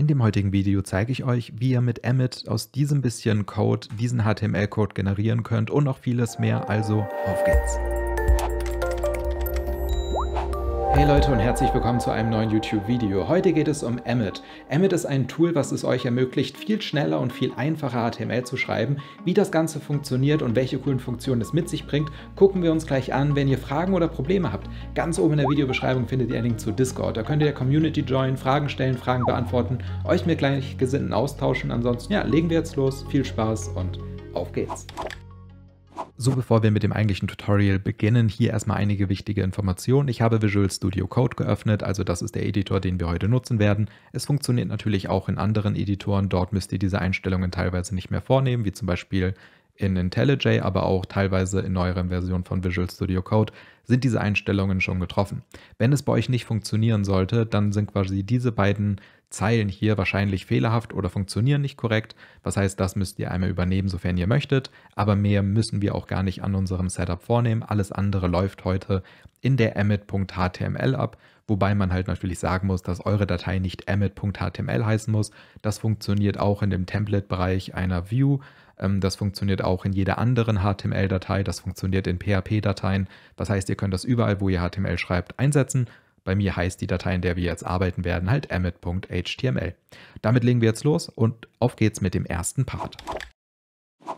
In dem heutigen Video zeige ich euch, wie ihr mit Emmet aus diesem bisschen Code diesen HTML-Code generieren könnt und noch vieles mehr, also auf geht's! Hey Leute und herzlich willkommen zu einem neuen YouTube-Video. Heute geht es um Emmet. Emmet ist ein Tool, was es euch ermöglicht, viel schneller und viel einfacher HTML zu schreiben. Wie das Ganze funktioniert und welche coolen Funktionen es mit sich bringt, gucken wir uns gleich an. Wenn ihr Fragen oder Probleme habt, ganz oben in der Videobeschreibung findet ihr einen Link zu Discord. Da könnt ihr der Community joinen, Fragen stellen, Fragen beantworten, euch mit Gleichgesinnten austauschen. Ansonsten, ja, legen wir jetzt los. Viel Spaß und auf geht's. So, bevor wir mit dem eigentlichen Tutorial beginnen, hier erstmal einige wichtige Informationen. Ich habe Visual Studio Code geöffnet, also das ist der Editor, den wir heute nutzen werden. Es funktioniert natürlich auch in anderen Editoren, dort müsst ihr diese Einstellungen teilweise nicht mehr vornehmen, wie zum Beispiel in IntelliJ, aber auch teilweise in neueren Versionen von Visual Studio Code sind diese Einstellungen schon getroffen. Wenn es bei euch nicht funktionieren sollte, dann sind quasi diese beiden Zeilen hier wahrscheinlich fehlerhaft oder funktionieren nicht korrekt. Das heißt, das müsst ihr einmal übernehmen, sofern ihr möchtet. Aber mehr müssen wir auch gar nicht an unserem Setup vornehmen. Alles andere läuft heute in der emmet.html ab, wobei man halt natürlich sagen muss, dass eure Datei nicht emmet.html heißen muss. Das funktioniert auch in dem Template-Bereich einer View. Ähm, das funktioniert auch in jeder anderen HTML-Datei. Das funktioniert in PHP-Dateien. Das heißt, ihr könnt das überall, wo ihr HTML schreibt, einsetzen. Bei mir heißt die Datei, in der wir jetzt arbeiten werden, halt emmet.html. Damit legen wir jetzt los und auf geht's mit dem ersten Part.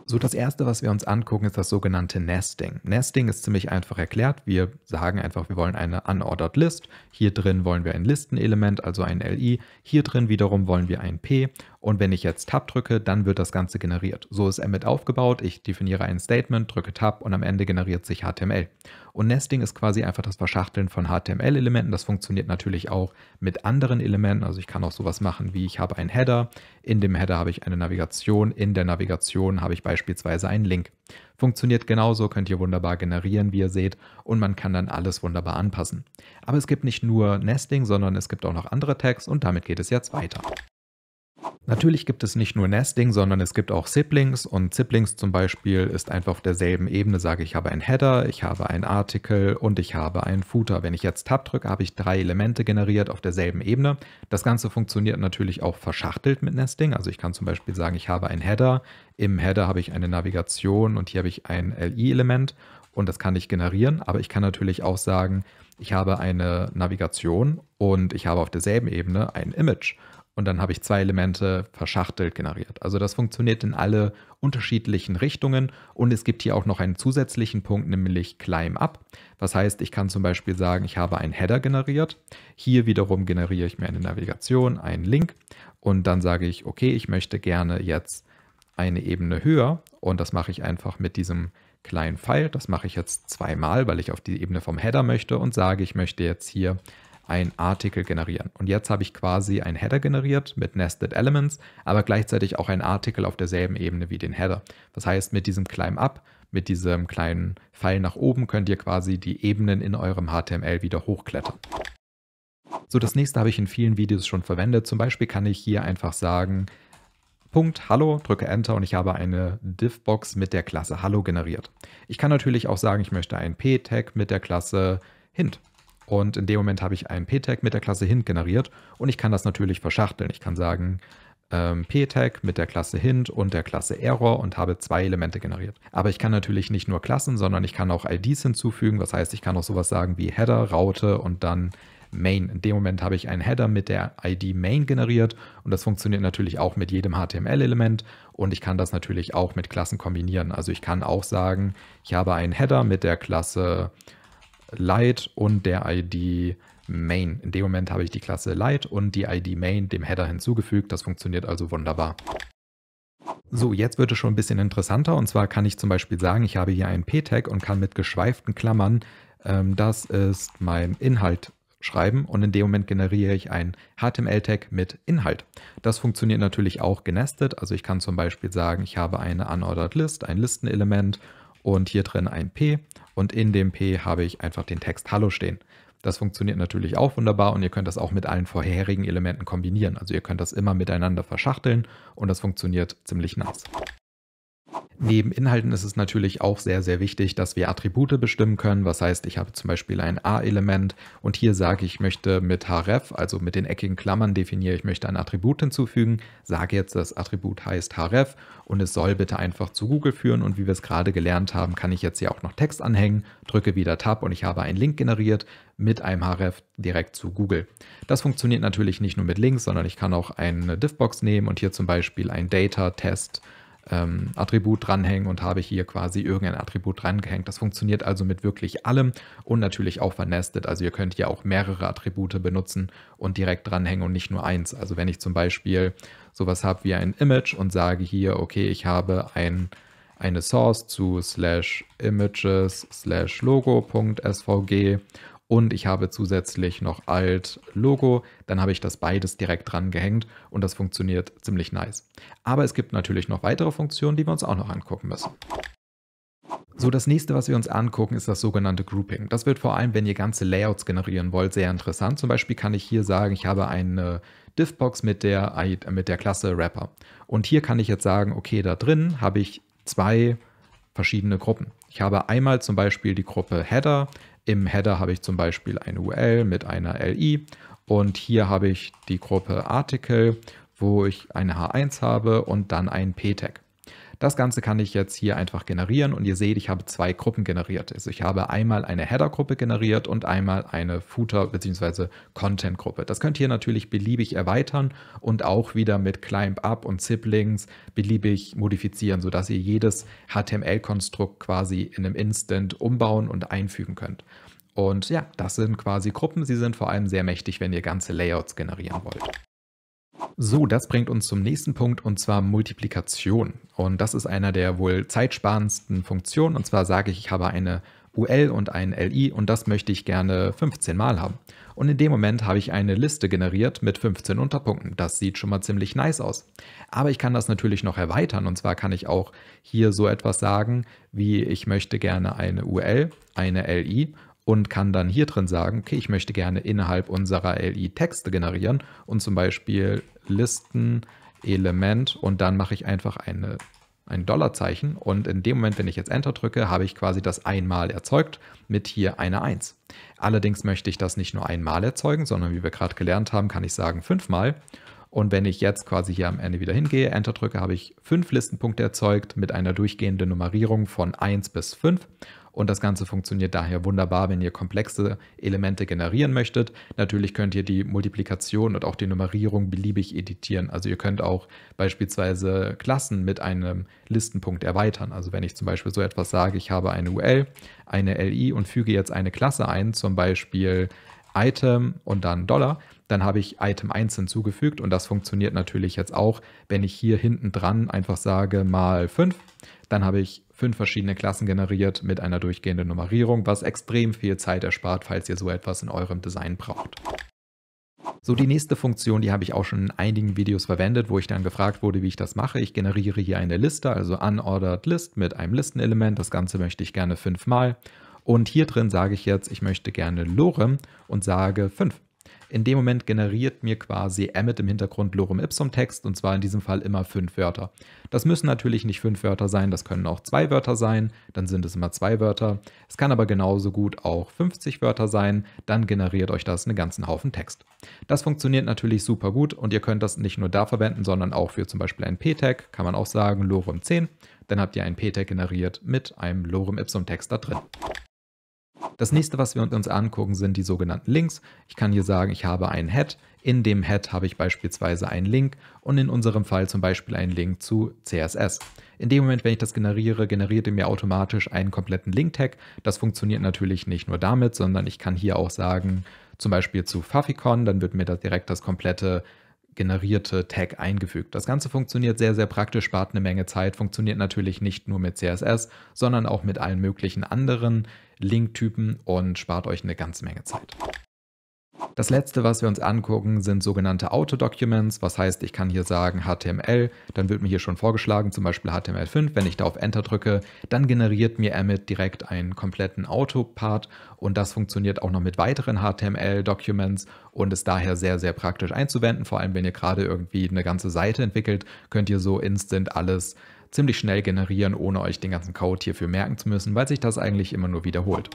So, das erste, was wir uns angucken, ist das sogenannte Nesting. Nesting ist ziemlich einfach erklärt. Wir sagen einfach, wir wollen eine unordered list. Hier drin wollen wir ein Listenelement, also ein li. Hier drin wiederum wollen wir ein p und wenn ich jetzt Tab drücke, dann wird das Ganze generiert. So ist Emmet aufgebaut. Ich definiere ein Statement, drücke Tab und am Ende generiert sich HTML. Und Nesting ist quasi einfach das Verschachteln von HTML-Elementen. Das funktioniert natürlich auch mit anderen Elementen. Also ich kann auch sowas machen wie ich habe einen Header, in dem Header habe ich eine Navigation, in der Navigation habe ich beispielsweise einen Link. Funktioniert genauso, könnt ihr wunderbar generieren, wie ihr seht, und man kann dann alles wunderbar anpassen. Aber es gibt nicht nur Nesting, sondern es gibt auch noch andere Tags und damit geht es jetzt weiter. Natürlich gibt es nicht nur Nesting, sondern es gibt auch Siblings und Siblings zum Beispiel ist einfach auf derselben Ebene, sage ich habe einen Header, ich habe einen Artikel und ich habe einen Footer. Wenn ich jetzt Tab drücke, habe ich drei Elemente generiert auf derselben Ebene. Das Ganze funktioniert natürlich auch verschachtelt mit Nesting. Also ich kann zum Beispiel sagen, ich habe einen Header, im Header habe ich eine Navigation und hier habe ich ein LI-Element und das kann ich generieren, aber ich kann natürlich auch sagen, ich habe eine Navigation und ich habe auf derselben Ebene ein Image und dann habe ich zwei Elemente verschachtelt generiert. Also das funktioniert in alle unterschiedlichen Richtungen und es gibt hier auch noch einen zusätzlichen Punkt, nämlich Climb Up. Das heißt, ich kann zum Beispiel sagen, ich habe einen Header generiert. Hier wiederum generiere ich mir eine Navigation, einen Link und dann sage ich, okay, ich möchte gerne jetzt eine Ebene höher und das mache ich einfach mit diesem kleinen Pfeil. Das mache ich jetzt zweimal, weil ich auf die Ebene vom Header möchte und sage, ich möchte jetzt hier einen Artikel generieren. Und jetzt habe ich quasi einen Header generiert mit Nested Elements, aber gleichzeitig auch einen Artikel auf derselben Ebene wie den Header. Das heißt, mit diesem Climb Up, mit diesem kleinen Pfeil nach oben könnt ihr quasi die Ebenen in eurem HTML wieder hochklettern. So, das nächste habe ich in vielen Videos schon verwendet. Zum Beispiel kann ich hier einfach sagen, Punkt Hallo, drücke Enter und ich habe eine Div-Box mit der Klasse Hallo generiert. Ich kann natürlich auch sagen, ich möchte einen P-Tag mit der Klasse Hint und in dem Moment habe ich einen P-Tag mit der Klasse Hint generiert und ich kann das natürlich verschachteln. Ich kann sagen, ähm, P-Tag mit der Klasse Hint und der Klasse Error und habe zwei Elemente generiert. Aber ich kann natürlich nicht nur Klassen, sondern ich kann auch IDs hinzufügen. Das heißt, ich kann auch sowas sagen wie Header, Raute und dann Main. In dem Moment habe ich einen Header mit der ID Main generiert und das funktioniert natürlich auch mit jedem HTML-Element und ich kann das natürlich auch mit Klassen kombinieren. Also ich kann auch sagen, ich habe einen Header mit der Klasse Light und der ID Main. In dem Moment habe ich die Klasse Light und die ID Main dem Header hinzugefügt. Das funktioniert also wunderbar. So, jetzt wird es schon ein bisschen interessanter und zwar kann ich zum Beispiel sagen, ich habe hier ein P-Tag und kann mit geschweiften Klammern, ähm, das ist mein Inhalt schreiben und in dem Moment generiere ich ein HTML-Tag mit Inhalt. Das funktioniert natürlich auch genestet, also ich kann zum Beispiel sagen, ich habe eine Unordered List, ein Listenelement und hier drin ein P und in dem P habe ich einfach den Text Hallo stehen. Das funktioniert natürlich auch wunderbar und ihr könnt das auch mit allen vorherigen Elementen kombinieren. Also ihr könnt das immer miteinander verschachteln und das funktioniert ziemlich nice. Neben Inhalten ist es natürlich auch sehr, sehr wichtig, dass wir Attribute bestimmen können. Was heißt, ich habe zum Beispiel ein A-Element und hier sage ich, möchte mit href, also mit den eckigen Klammern definiere, ich möchte ein Attribut hinzufügen, sage jetzt, das Attribut heißt href und es soll bitte einfach zu Google führen. Und wie wir es gerade gelernt haben, kann ich jetzt hier auch noch Text anhängen, drücke wieder Tab und ich habe einen Link generiert mit einem href direkt zu Google. Das funktioniert natürlich nicht nur mit Links, sondern ich kann auch eine Diffbox nehmen und hier zum Beispiel ein Data-Test ähm, Attribut dranhängen und habe hier quasi irgendein Attribut drangehängt. Das funktioniert also mit wirklich allem und natürlich auch vernestet. Also ihr könnt hier auch mehrere Attribute benutzen und direkt dranhängen und nicht nur eins. Also wenn ich zum Beispiel sowas habe wie ein Image und sage hier, okay, ich habe ein eine Source zu slash images slash logo.svg und ich habe zusätzlich noch Alt Logo. Dann habe ich das beides direkt dran gehängt und das funktioniert ziemlich nice. Aber es gibt natürlich noch weitere Funktionen, die wir uns auch noch angucken müssen. So, das nächste, was wir uns angucken, ist das sogenannte Grouping. Das wird vor allem, wenn ihr ganze Layouts generieren wollt, sehr interessant. Zum Beispiel kann ich hier sagen, ich habe eine Diffbox mit der, mit der Klasse Wrapper. Und hier kann ich jetzt sagen, okay, da drin habe ich zwei verschiedene Gruppen. Ich habe einmal zum Beispiel die Gruppe Header, im Header habe ich zum Beispiel eine UL mit einer LI und hier habe ich die Gruppe Artikel, wo ich eine H1 habe und dann einen P-Tag. Das Ganze kann ich jetzt hier einfach generieren und ihr seht, ich habe zwei Gruppen generiert. Also ich habe einmal eine Header-Gruppe generiert und einmal eine Footer- bzw. Content-Gruppe. Das könnt ihr natürlich beliebig erweitern und auch wieder mit Climb-Up und Zip-Links beliebig modifizieren, sodass ihr jedes HTML-Konstrukt quasi in einem Instant umbauen und einfügen könnt. Und ja, das sind quasi Gruppen. Sie sind vor allem sehr mächtig, wenn ihr ganze Layouts generieren wollt. So, das bringt uns zum nächsten Punkt und zwar Multiplikation. Und das ist einer der wohl zeitsparendsten Funktionen. Und zwar sage ich, ich habe eine UL und ein LI und das möchte ich gerne 15 Mal haben. Und in dem Moment habe ich eine Liste generiert mit 15 Unterpunkten. Das sieht schon mal ziemlich nice aus. Aber ich kann das natürlich noch erweitern und zwar kann ich auch hier so etwas sagen wie ich möchte gerne eine UL, eine LI und kann dann hier drin sagen, okay, ich möchte gerne innerhalb unserer LI Texte generieren und zum Beispiel Listen, Element und dann mache ich einfach eine, ein Dollarzeichen und in dem Moment, wenn ich jetzt Enter drücke, habe ich quasi das einmal erzeugt mit hier einer 1. Allerdings möchte ich das nicht nur einmal erzeugen, sondern wie wir gerade gelernt haben, kann ich sagen fünfmal und wenn ich jetzt quasi hier am Ende wieder hingehe, Enter drücke, habe ich fünf Listenpunkte erzeugt mit einer durchgehenden Nummerierung von 1 bis 5. Und das Ganze funktioniert daher wunderbar, wenn ihr komplexe Elemente generieren möchtet. Natürlich könnt ihr die Multiplikation und auch die Nummerierung beliebig editieren. Also ihr könnt auch beispielsweise Klassen mit einem Listenpunkt erweitern. Also wenn ich zum Beispiel so etwas sage, ich habe eine UL, eine LI und füge jetzt eine Klasse ein, zum Beispiel Item und dann Dollar, dann habe ich Item 1 hinzugefügt und das funktioniert natürlich jetzt auch, wenn ich hier hinten dran einfach sage mal 5, dann habe ich fünf verschiedene Klassen generiert mit einer durchgehenden Nummerierung, was extrem viel Zeit erspart, falls ihr so etwas in eurem Design braucht. So, die nächste Funktion, die habe ich auch schon in einigen Videos verwendet, wo ich dann gefragt wurde, wie ich das mache. Ich generiere hier eine Liste, also unordered list mit einem Listenelement. Das Ganze möchte ich gerne fünfmal und hier drin sage ich jetzt, ich möchte gerne Lorem und sage 5. In dem Moment generiert mir quasi Emmet im Hintergrund Lorem Ipsum Text und zwar in diesem Fall immer fünf Wörter. Das müssen natürlich nicht fünf Wörter sein, das können auch zwei Wörter sein, dann sind es immer zwei Wörter. Es kann aber genauso gut auch 50 Wörter sein, dann generiert euch das einen ganzen Haufen Text. Das funktioniert natürlich super gut und ihr könnt das nicht nur da verwenden, sondern auch für zum Beispiel ein P-Tag, kann man auch sagen Lorem 10, dann habt ihr ein P-Tag generiert mit einem Lorem Ipsum Text da drin. Das nächste, was wir uns angucken, sind die sogenannten Links. Ich kann hier sagen, ich habe einen Head. In dem Head habe ich beispielsweise einen Link und in unserem Fall zum Beispiel einen Link zu CSS. In dem Moment, wenn ich das generiere, generiert er mir automatisch einen kompletten Link-Tag. Das funktioniert natürlich nicht nur damit, sondern ich kann hier auch sagen, zum Beispiel zu Fafikon, dann wird mir das direkt das komplette generierte Tag eingefügt. Das Ganze funktioniert sehr, sehr praktisch, spart eine Menge Zeit, funktioniert natürlich nicht nur mit CSS, sondern auch mit allen möglichen anderen Linktypen und spart euch eine ganze Menge Zeit. Das letzte, was wir uns angucken, sind sogenannte Auto-Documents. Was heißt, ich kann hier sagen HTML, dann wird mir hier schon vorgeschlagen, zum Beispiel HTML5. Wenn ich da auf Enter drücke, dann generiert mir Emmet direkt einen kompletten Auto-Part und das funktioniert auch noch mit weiteren HTML-Documents und ist daher sehr, sehr praktisch einzuwenden. Vor allem, wenn ihr gerade irgendwie eine ganze Seite entwickelt, könnt ihr so instant alles ziemlich schnell generieren, ohne euch den ganzen Code hierfür merken zu müssen, weil sich das eigentlich immer nur wiederholt.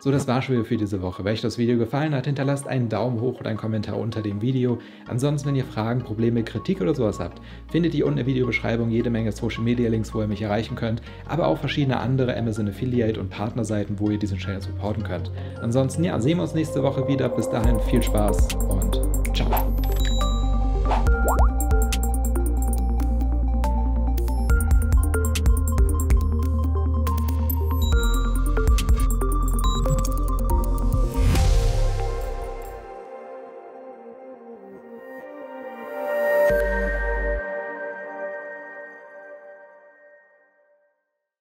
So, das war schon wieder für diese Woche. Wenn euch das Video gefallen hat, hinterlasst einen Daumen hoch oder einen Kommentar unter dem Video. Ansonsten, wenn ihr Fragen, Probleme, Kritik oder sowas habt, findet ihr unten in der Videobeschreibung jede Menge Social Media Links, wo ihr mich erreichen könnt, aber auch verschiedene andere Amazon Affiliate und Partnerseiten, wo ihr diesen Channel supporten könnt. Ansonsten, ja, sehen wir uns nächste Woche wieder. Bis dahin, viel Spaß und ciao.